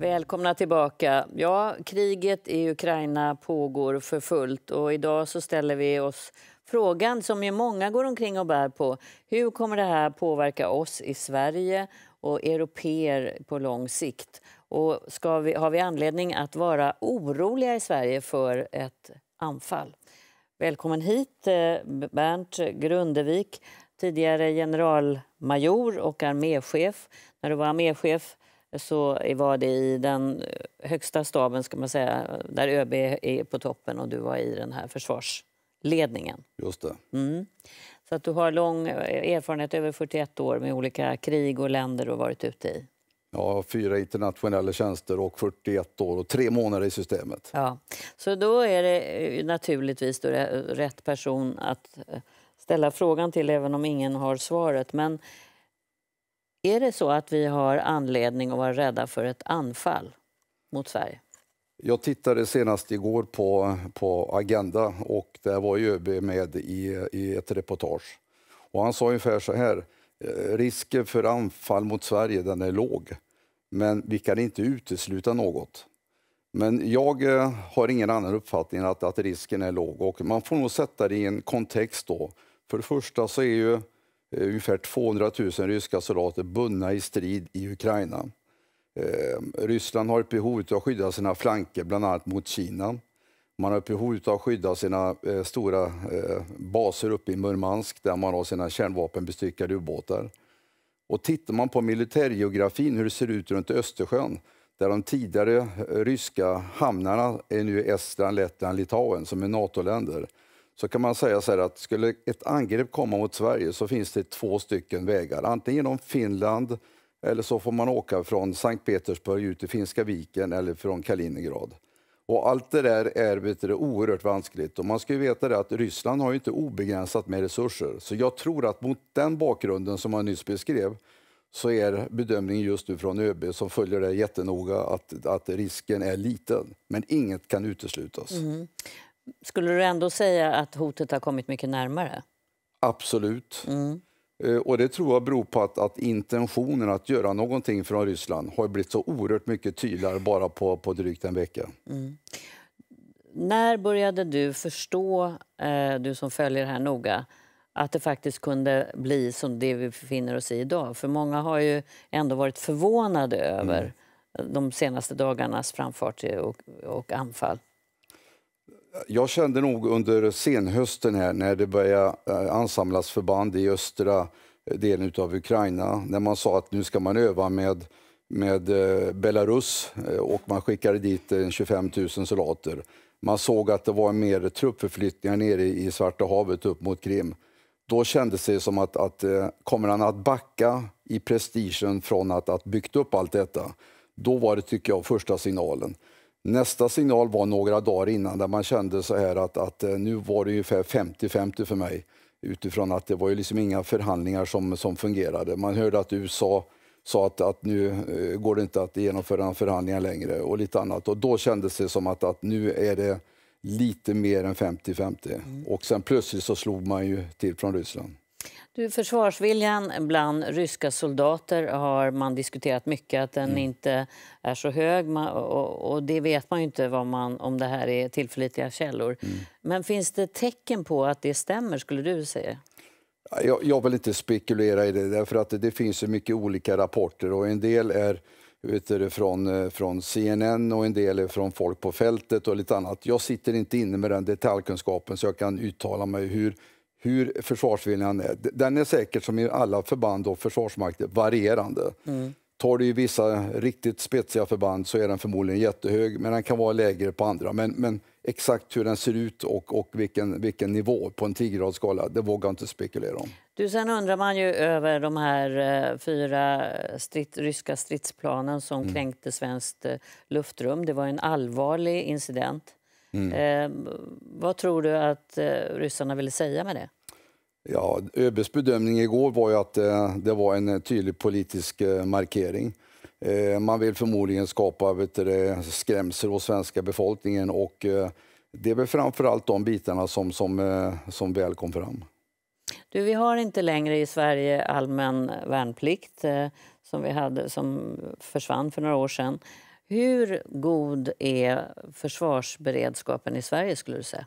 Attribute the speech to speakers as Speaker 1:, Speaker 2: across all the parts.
Speaker 1: Välkomna tillbaka. Ja, kriget i Ukraina pågår för fullt och idag så ställer vi oss frågan som ju många går omkring och bär på. Hur kommer det här påverka oss i Sverige och europeer på lång sikt? Och ska vi, har vi anledning att vara oroliga i Sverige för ett anfall? Välkommen hit, eh, Bernt Grundevik, tidigare generalmajor och arméchef. När du var arméchef så var det i den eh, högsta staben, ska man säga, där ÖB är på toppen och du var i den här försvarsledningen. Just det. Mm. Så att du har lång eh, erfarenhet, över 41 år, med olika krig och länder du varit ute i.
Speaker 2: Ja, fyra internationella tjänster och 41 år och tre månader i systemet.
Speaker 1: Ja, så då är det eh, naturligtvis rätt person att ställa frågan till, även om ingen har svaret. Men är det så att vi har anledning att vara rädda för ett anfall mot Sverige?
Speaker 2: Jag tittade senast igår på, på Agenda och där var ju ÖB med i, i ett reportage. Och han sa ungefär så här, eh, risken för anfall mot Sverige den är låg, men vi kan inte utesluta något. Men jag eh, har ingen annan uppfattning än att, att risken är låg och man får nog sätta det i en kontext då. För det första så är ju Eh, ungefär 200 000 ryska soldater bundna i strid i Ukraina. Eh, Ryssland har ett behov av att skydda sina flanker, bland annat mot Kina. Man har ett behov av att skydda sina eh, stora baser uppe i Murmansk där man har sina kärnvapenbestyckade ubåtar. Och tittar man på militärgeografin, hur det ser ut runt Östersjön där de tidigare ryska hamnarna är nu Estland, Lettland, Litauen som är NATO-länder så kan man säga så att skulle ett angrepp komma mot Sverige så finns det två stycken vägar. Antingen genom Finland eller så får man åka från Sankt Petersburg ut i Finska viken eller från Kaliningrad. Och allt det där är vet du, oerhört vanskligt. Och man ska ju veta det att Ryssland har ju inte obegränsat med resurser. Så jag tror att mot den bakgrunden som jag nyss beskrev så är bedömningen just nu från ÖB som följer det jättenoga att, att risken är liten. Men inget kan uteslutas.
Speaker 1: Mm. Skulle du ändå säga att hotet har kommit mycket närmare?
Speaker 2: Absolut. Mm. Eh, och Det tror jag beror på att, att, intentionen att göra någonting från Ryssland har blivit så oerhört mycket tydligare bara på, på drygt en vecka.
Speaker 1: Mm. När började du förstå, eh, du som följer det här noga, att det faktiskt kunde bli som det vi befinner oss i idag? För många har ju ändå varit förvånade mm. över mm. de senaste dagarnas framfart och, och anfall
Speaker 2: jag kände nog under senhösten här när det började eh, ansamlas förband i östra eh, delen av Ukraina, när man sa att nu ska man öva med, med eh, Belarus och man skickade dit 25 000 soldater. Man såg att det var mer truppförflyttningar nere i Svarta havet upp mot Krim. Då kändes det som att, att kommer han att backa i prestigen från att ha byggt upp allt detta? Då var det, tycker jag, första signalen. Nästa signal var några dagar innan där man kände så här att, att eh, nu var det ungefär 50-50 för mig utifrån att det var ju liksom inga förhandlingar som, som fungerade. Man hörde att USA sa att, att nu eh, går det inte att genomföra några förhandlingar längre och lite annat. Och då kändes det som att, att nu är det lite mer än 50-50. Mm. Och sen plötsligt så slog man ju till från Ryssland.
Speaker 1: Du, försvarsviljan bland ryska soldater har man diskuterat mycket, att den mm. inte är så hög. Och, och det vet man ju inte man, om det här är tillförlitliga källor. Mm. Men finns det tecken på att det stämmer, skulle du säga?
Speaker 2: Jag, jag vill inte spekulera i det, därför att det, finns så mycket olika rapporter och en del är du, från, eh, från CNN och en del är från folk på fältet och lite annat. Jag sitter inte inne med den detaljkunskapen så jag kan uttala mig hur hur försvarsviljan är. Den är säkert som i alla förband och försvarsmakter varierande. Mm. Tar du i vissa riktigt spetsiga förband så är den förmodligen jättehög, men den kan vara lägre på andra. Men, men exakt hur den ser ut och, och vilken, vilken nivå på en 10 skala det vågar jag inte spekulera om.
Speaker 1: Du, sen undrar man ju över de här eh, fyra stritt, ryska stridsplanen som mm. kränkte svenskt eh, luftrum. Det var en allvarlig incident. Mm. Eh, vad tror du att eh, ryssarna ville säga med det?
Speaker 2: Ja, ÖBs bedömning igår var ju att eh, det var en eh, tydlig politisk eh, markering. Man vill förmodligen skapa vet du, skrämsel hos svenska befolkningen och det är väl framförallt de bitarna som, som, som väl kom fram.
Speaker 1: Du, vi har inte längre i Sverige allmän värnplikt som, vi hade, som försvann för några år sedan. Hur god är försvarsberedskapen i Sverige skulle du säga?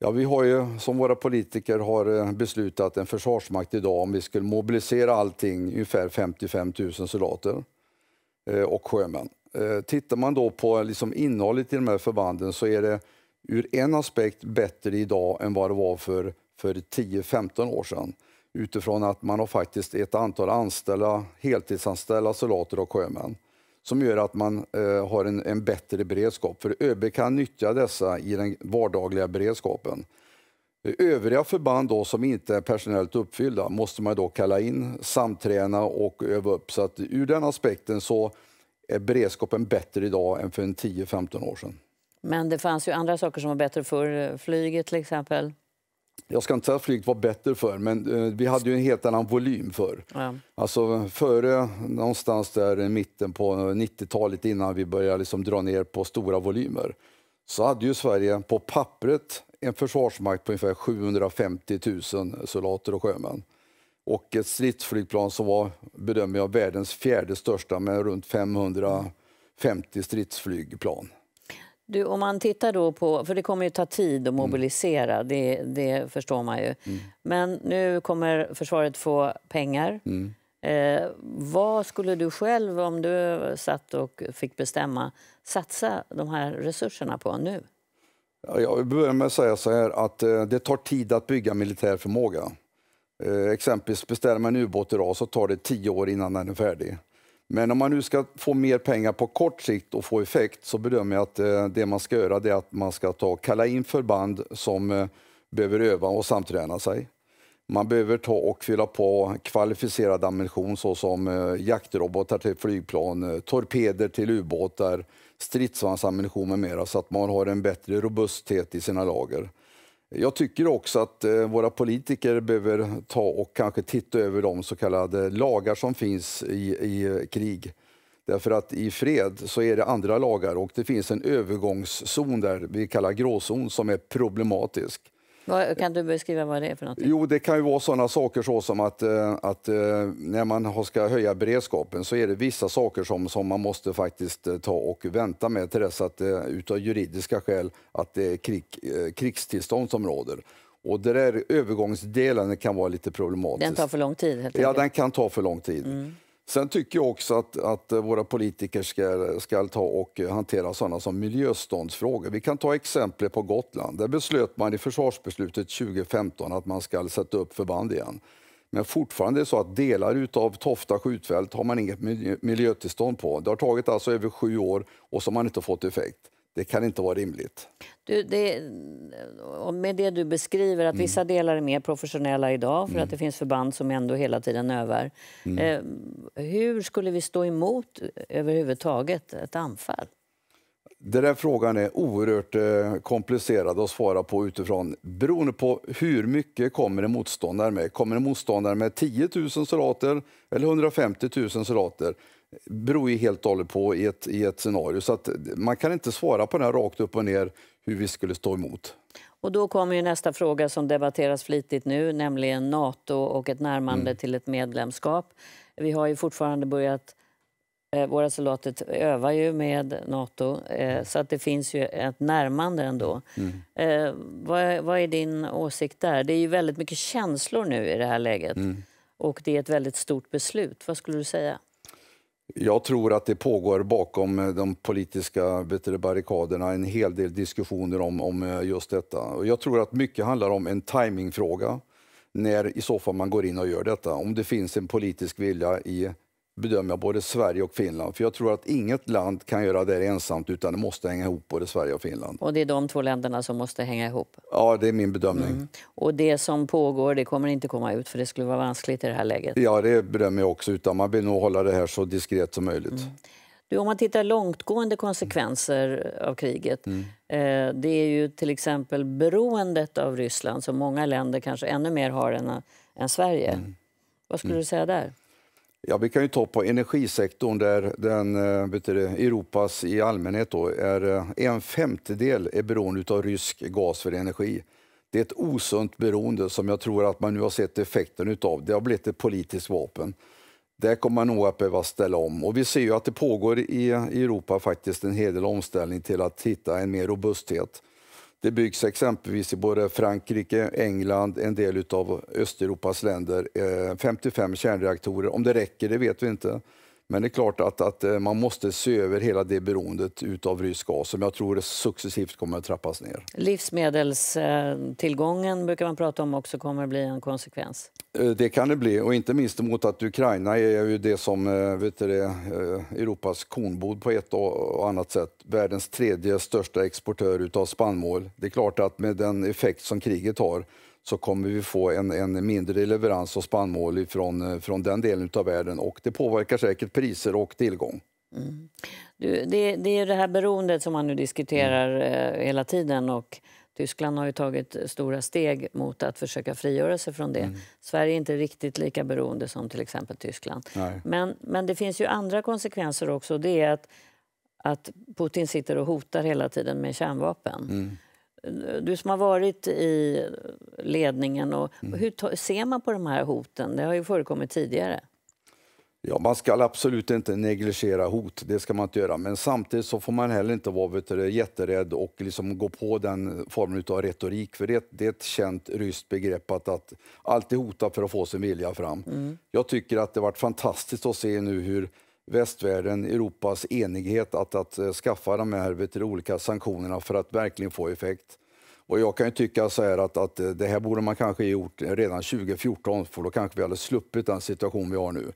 Speaker 2: Ja, vi har ju, som våra politiker har eh, beslutat, en försvarsmakt idag om vi skulle mobilisera allting, ungefär 55 000 soldater eh, och sjömän. Eh, tittar man då på liksom innehållet i de här förbanden så är det ur en aspekt bättre idag än vad det var för, för 10-15 år sedan. Utifrån att man har faktiskt ett antal anställda, heltidsanställda soldater och sjömän som gör att man eh, har en, en, bättre beredskap. För ÖB kan nyttja dessa i den vardagliga beredskapen. Övriga förband då, som inte är personellt uppfyllda måste man då kalla in, samträna och öva upp. Så att ur den aspekten så är beredskapen bättre idag än för 10-15 år sedan.
Speaker 1: Men det fanns ju andra saker som var bättre förr, flyget till exempel
Speaker 2: jag ska inte säga att flyget var bättre för, men eh, vi hade ju en helt annan volym förr. Ja. Alltså före någonstans där i mitten på 90-talet innan vi började liksom dra ner på stora volymer så hade ju Sverige på pappret en försvarsmakt på ungefär 750 000 soldater och sjömän. Och ett stridsflygplan som var, bedömer jag, världens fjärde största med runt 550 stridsflygplan.
Speaker 1: Du, om man tittar då på, för det kommer ju ta tid att mm. mobilisera, mm. det, det, förstår man ju. Mm. Men nu kommer försvaret få pengar. Mm. Eh, vad skulle du själv, om du satt och fick bestämma, satsa de här resurserna på nu?
Speaker 2: Jag vill börja med att säga så här att eh, det tar tid att bygga militär förmåga. Eh, exempelvis beställer man en ubåt idag så tar det tio år innan den är färdig. Men om man nu ska få mer pengar på kort sikt och få effekt så bedömer jag att eh, det man ska göra är att man ska ta, kalla in förband som eh, behöver öva och samträna sig. Man behöver ta och fylla på kvalificerad ammunition såsom eh, jaktrobotar till flygplan, torpeder till ubåtar, stridsvagnsammunition med mera så att man har en bättre robusthet i sina lager. Jag tycker också att eh, våra politiker behöver ta och kanske titta över de så kallade lagar som finns i, i eh, krig. Därför att i fred så är det andra lagar och det finns en övergångszon där vi kallar gråzon som är problematisk.
Speaker 1: Vad, kan du beskriva vad det är för något?
Speaker 2: Jo, det kan ju vara sådana saker så som att, eh, att eh, när man ska höja beredskapen så är det vissa saker som, som man måste faktiskt eh, ta och vänta med till dess att utav juridiska skäl att det är krig, krigstillstånd som råder. Och det där övergångsdelen kan vara lite problematisk. Den tar
Speaker 1: för lång tid? ja, den
Speaker 2: kan ta för lång tid. Mm. Sen tycker jag också att, att eh, våra politiker ska, ska ta och hantera sådana som miljöståndsfrågor. Vi kan ta exemplet på Gotland. Där beslöt man i försvarsbeslutet 2015 att man ska sätta upp förband igen. Men fortfarande är det så att delar av Tofta skjutfält har man inget miljötillstånd på. Det har tagit alltså över sju år och så har man inte fått effekt. Det kan inte vara rimligt.
Speaker 1: Du, det, med det du beskriver, att mm. vissa delar är mer professionella idag för mm. att det finns förband som ändå hela tiden övar. Mm. Eh, hur skulle vi stå emot eh, överhuvudtaget ett anfall?
Speaker 2: Den där frågan är oerhört eh, komplicerad att svara på utifrån beroende på hur mycket kommer en motståndare med. Kommer en motståndare med 10 000 soldater eller 150 000 soldater? beror ju helt och hållet på i ett, i ett scenario. Så att man kan inte svara på det här rakt upp och ner hur vi skulle stå emot.
Speaker 1: Och då kommer ju nästa fråga som debatteras flitigt nu, nämligen Nato och ett närmande mm. till ett medlemskap. Vi har ju fortfarande börjat Eh, våra soldater övar ju med Nato, eh, så att det finns ju ett närmande ändå. Mm. Eh, vad, vad, är din åsikt där? Det är ju väldigt mycket känslor nu i det här läget. Mm. Och det är ett väldigt stort beslut. Vad skulle du säga?
Speaker 2: Jag tror att det pågår bakom de politiska barrikaderna en hel del diskussioner om, om just detta. Och jag tror att mycket handlar om en timingfråga när i så fall man går in och gör detta. Om det finns en politisk vilja i bedömer jag både Sverige och Finland. För Jag tror att inget land kan göra det ensamt utan det måste hänga ihop både Sverige och Finland.
Speaker 1: Och det är de två länderna som måste hänga ihop?
Speaker 2: Ja, det är min bedömning. Mm.
Speaker 1: Och det som pågår det kommer inte komma ut för det skulle vara vanskligt i det här läget?
Speaker 2: Ja, det bedömer jag också. Utan man vill nog hålla det här så diskret som möjligt. Mm.
Speaker 1: Du, om man tittar långtgående konsekvenser av kriget. Mm. Eh, det är ju till exempel beroendet av Ryssland som många länder kanske ännu mer har än, än Sverige. Mm. Vad skulle mm. du säga där?
Speaker 2: Ja, vi kan ju ta på energisektorn där den, eh, vet du, Europas i allmänhet då, är eh, en femtedel är beroende av rysk gas för energi. Det är ett osunt beroende som jag tror att man nu har sett effekten utav. Det har blivit ett politiskt vapen. Där kommer man nog att behöva ställa om. Och vi ser ju att det pågår i Europa faktiskt en hel del omställning till att hitta en mer robusthet. Det byggs exempelvis i både Frankrike, England, en del av Östeuropas länder, 55 eh, kärnreaktorer. Om det räcker, det vet vi inte. Men det är klart att, att eh, man måste se över hela det beroendet av rysk gas som jag tror det successivt kommer att trappas ner.
Speaker 1: Livsmedelstillgången brukar man prata om också kommer att bli en konsekvens.
Speaker 2: Eh, det kan det bli, och inte minst mot att Ukraina är ju det som eh, vet du Europas kornbod på ett och annat sätt. Världens tredje största exportör av spannmål. Det är klart att med den effekt som kriget har så kommer vi få en, en mindre leverans av spannmål från, eh, från den delen av världen och det påverkar säkert priser och tillgång.
Speaker 1: Mm. Du, det, det, är det här beroendet som man nu diskuterar mm. Eh, hela tiden och Tyskland har ju tagit stora steg mot att försöka frigöra sig från det. Mm. Sverige är inte riktigt lika beroende som till exempel Tyskland. Men, men det finns ju andra konsekvenser också. Det är att, att Putin sitter och hotar hela tiden med kärnvapen. Mm. Du som har varit i ledningen, och mm. hur ser man på de här hoten? Det har ju förekommit tidigare.
Speaker 2: Ja, man ska absolut inte negligera hot, det ska man inte göra. Men samtidigt så får man heller inte vara vet du, jätterädd och liksom gå på den formen av retorik. För det, det är ett känt ryskt begrepp att, att alltid hota för att få sin vilja fram. Mm. Jag tycker att det varit fantastiskt att se nu hur västvärlden, Europas enighet att, att eh, skaffa de här vet du, olika sanktionerna för att verkligen få effekt. Och jag kan tycka så här att, att eh, det här borde man kanske gjort redan 2014 för då kanske vi hade sluppit den situation vi har nu.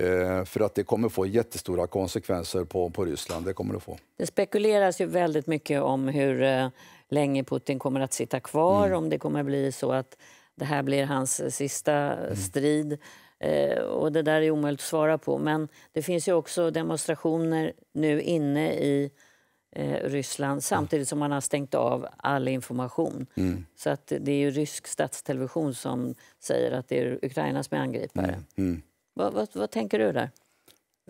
Speaker 2: Eh, för att det kommer få jättestora konsekvenser på, på Ryssland. Det kommer det få.
Speaker 1: Det spekuleras ju väldigt mycket om hur eh, länge Putin kommer att sitta kvar, mm. om det kommer bli så att det här blir hans sista mm. strid Eh, och det där är omöjligt att svara på. Men det finns ju också demonstrationer nu inne i eh, Ryssland samtidigt som man har stängt av all information. Mm. Så att det är ju rysk statstelevision som säger att det är Ukraina som är angripare. Mm. Mm. Vad, vad, tänker du där?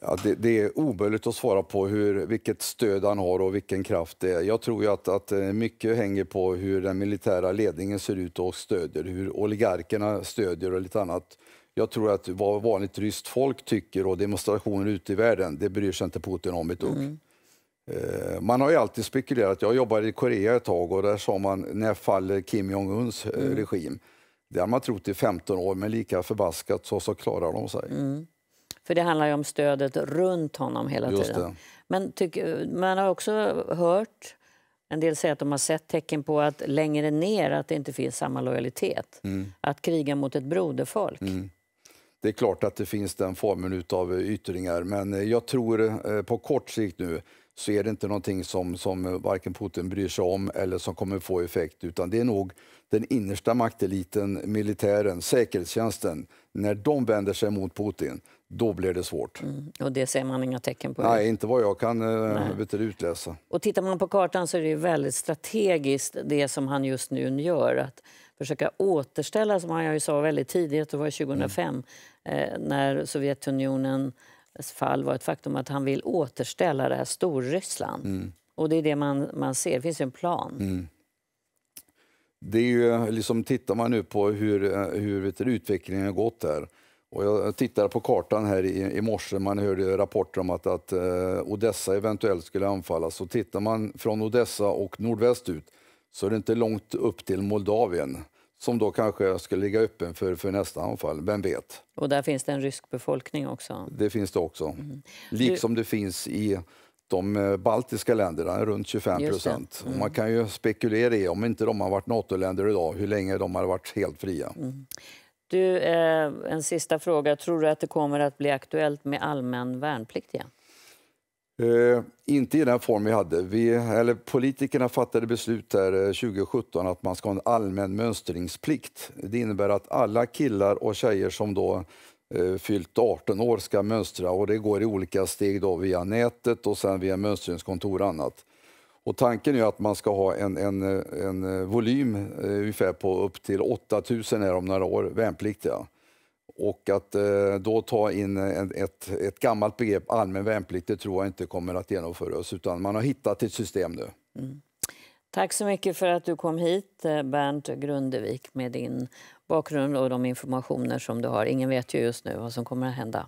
Speaker 2: Ja, det, det, är omöjligt att svara på hur, vilket stöd han har och vilken kraft det är. Jag tror ju att, att eh, mycket hänger på hur den militära ledningen ser ut och stödjer, hur oligarkerna stödjer och lite annat. Jag tror att vad vanligt ryskt folk tycker och demonstrationer ute i världen, det bryr sig inte Putin om ett dugg. Mm. Eh, man har ju alltid spekulerat. Jag jobbade i Korea ett tag och där sa man när faller Kim Jong-Uns eh, mm. regim? Det har man trott i 15 år, men lika förbaskat så, så klarar de sig.
Speaker 1: Mm. För det handlar ju om stödet runt honom hela Just tiden. Det. Men tyck, man har också hört, en del säger att de har sett tecken på att längre ner att det inte finns samma lojalitet. Mm. Att kriga mot ett broderfolk. Mm. Det
Speaker 2: är klart att det finns den formen av eh, yttringar, men eh, jag tror eh, på kort sikt nu så är det inte någonting som, som varken Putin bryr sig om eller som kommer få effekt, utan det är nog den innersta makteliten, militären, säkerhetstjänsten. När de vänder sig mot Putin, då blir det svårt. Mm.
Speaker 1: Och det ser man inga tecken på? Nej,
Speaker 2: inte vad jag kan äh, utläsa.
Speaker 1: Och tittar man på kartan så är det väldigt strategiskt det som han just nu gör. Att försöka återställa, som jag ju sa väldigt tidigt, det var 2005 mm. Eh, när Sovjetunionens fall var ett faktum, att han vill återställa det här Storryssland. Mm. Och det är det man, man ser, det finns ju en plan. Mm.
Speaker 2: Det är ju, liksom, tittar man nu på hur, hur du, utvecklingen har gått där, och jag tittade på kartan här i, i morse. Man hörde rapporter om att, att eh, Odessa eventuellt skulle anfallas. Så tittar man från Odessa och nordväst ut, så är det inte långt upp till Moldavien som då kanske ska ligga öppen för, för nästa anfall, vem vet?
Speaker 1: Och där finns det en rysk befolkning också? Det
Speaker 2: finns det också. Mm. Liksom det finns i de eh, baltiska länderna, runt 25 procent. Mm. Man kan ju spekulera i, om inte de har varit NATO-länder idag, hur länge de har varit helt fria.
Speaker 1: Mm. Du, eh, en sista fråga. Tror du att det kommer att bli aktuellt med allmän värnplikt igen?
Speaker 2: Eh, inte i den form vi hade. Vi, eller politikerna fattade beslut här 2017 eh, att man ska ha en allmän mönstringsplikt. Det innebär att alla killar och tjejer som då eh, fyllt 18 år ska mönstra och det går i olika steg då via nätet och sen via mönstringskontor och annat. Och tanken är att man ska ha en, en, en volym ungefär på upp till 8000 här om några år, värnpliktiga. Och att eh, då ta in en, ett, ett gammalt begrepp, allmän värnplikt, det tror jag inte kommer att genomföras. Utan man har hittat ett system nu.
Speaker 1: Mm. Tack så mycket för att du kom hit, eh, Bernt Grundevik, med din bakgrund och de informationer som du har. Ingen vet ju just nu vad som kommer att hända.